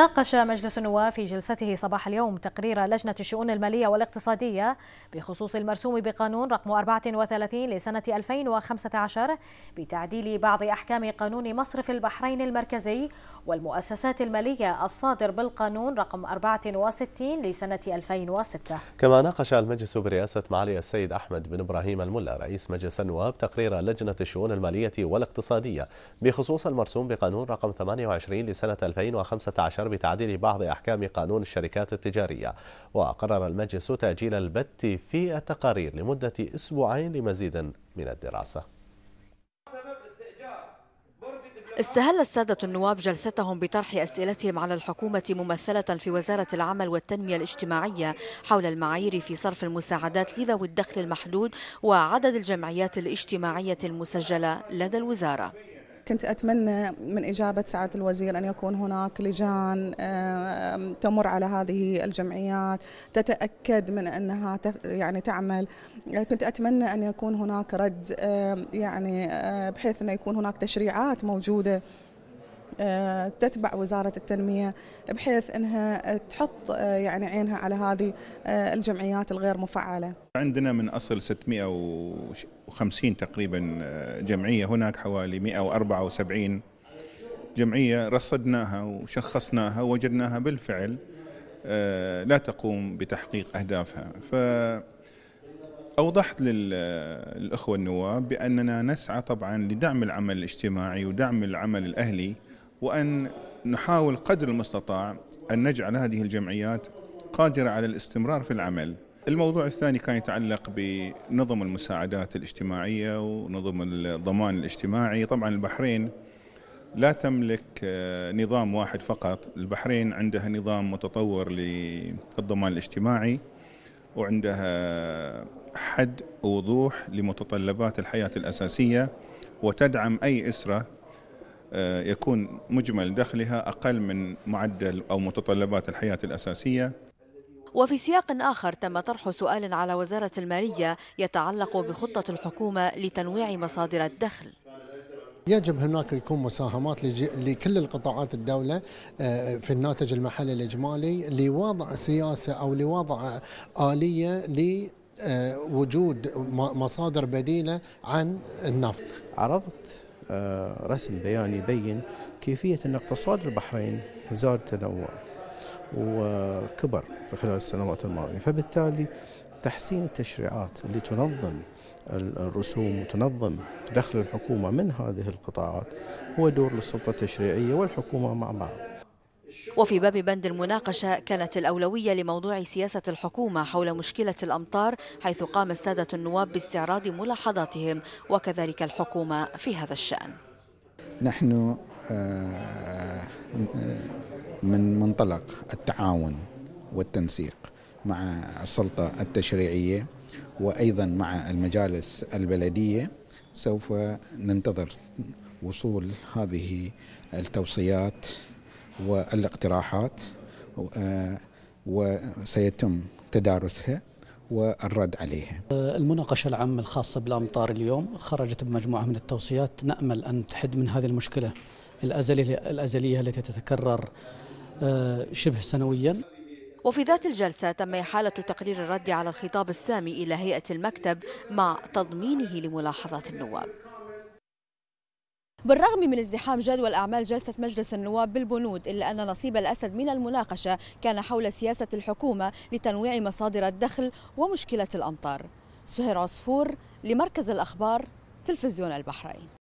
ناقش مجلس النواب في جلسته صباح اليوم تقرير لجنة الشؤون المالية والاقتصادية بخصوص المرسوم بقانون رقم 34 لسنة 2015 بتعديل بعض أحكام قانون مصرف البحرين المركزي والمؤسسات المالية الصادر بالقانون رقم 64 لسنة 2006 كما ناقش المجلس برئاسة معالي السيد أحمد بن إبراهيم الملا رئيس مجلس النواب تقرير لجنة الشؤون المالية والاقتصادية بخصوص المرسوم بقانون رقم 28 لسنة 2015 بتعديل بعض أحكام قانون الشركات التجارية وقرر المجلس تأجيل البت في التقارير لمدة أسبوعين لمزيد من الدراسة استهل السادة النواب جلستهم بطرح أسئلتهم على الحكومة ممثلة في وزارة العمل والتنمية الاجتماعية حول المعايير في صرف المساعدات لذوي الدخل المحدود وعدد الجمعيات الاجتماعية المسجلة لدى الوزارة كنت أتمنى من إجابة سعادة الوزير أن يكون هناك لجان تمر على هذه الجمعيات تتأكد من أنها يعني تعمل كنت أتمنى أن يكون هناك رد يعني آه، بحيث أنه يكون هناك تشريعات موجودة آه، تتبع وزارة التنمية بحيث أنها تحط آه، يعني عينها على هذه آه، الجمعيات الغير مفعلة عندنا من أصل 650 تقريبا جمعية هناك حوالي 174 جمعية رصدناها وشخصناها ووجدناها بالفعل لا تقوم بتحقيق أهدافها ف أوضحت للأخوة النواب بأننا نسعى طبعا لدعم العمل الاجتماعي ودعم العمل الأهلي وأن نحاول قدر المستطاع أن نجعل هذه الجمعيات قادرة على الاستمرار في العمل الموضوع الثاني كان يتعلق بنظم المساعدات الاجتماعية ونظم الضمان الاجتماعي طبعا البحرين لا تملك آه، نظام واحد فقط البحرين عندها نظام متطور للضمان الاجتماعي وعندها حد ووضوح لمتطلبات الحياة الأساسية وتدعم أي أسرة آه، يكون مجمل دخلها أقل من معدل أو متطلبات الحياة الأساسية وفي سياق آخر تم طرح سؤال على وزارة المالية يتعلق بخطة الحكومة لتنويع مصادر الدخل يجب هناك يكون مساهمات لكل القطاعات الدولة آه، في الناتج المحلي الإجمالي لوضع سياسة أو لوضع آلية ل وجود مصادر بديلة عن النفط عرضت آه، رسم بياني يبين كيفية أن اقتصاد البحرين زاد تنوع وكبر في خلال السنوات الماضية فبالتالي تحسين التشريعات اللي تنظم الرسوم وتنظم دخل الحكومة من هذه القطاعات هو دور للسلطة التشريعية والحكومة مع بعض وفي باب بند المناقشة كانت الأولوية لموضوع سياسة الحكومة حول مشكلة الأمطار حيث قام السادة النواب باستعراض ملاحظاتهم وكذلك الحكومة في هذا الشأن نحن آه، من منطلق التعاون والتنسيق مع السلطة التشريعية وأيضا مع المجالس البلدية سوف ننتظر وصول هذه التوصيات والاقتراحات آه، وسيتم تدارسها والرد عليها المناقشة العامة الخاصة بالأمطار اليوم خرجت بمجموعة من التوصيات نأمل أن تحد من هذه المشكلة الأزلية, الأزلية التي تتكرر آه، شبه سنويا وفي ذات الجلسة تم إحالة تقرير الرد على الخطاب السامي إلى هيئة المكتب مع تضمينه لملاحظات النواب بالرغم من ازدحام جدول أعمال جلسة مجلس النواب بالبنود إلا أن نصيب الأسد من المناقشة كان حول سياسة الحكومة لتنويع مصادر الدخل ومشكلة الأمطار سهير عصفور لمركز الأخبار تلفزيون البحرين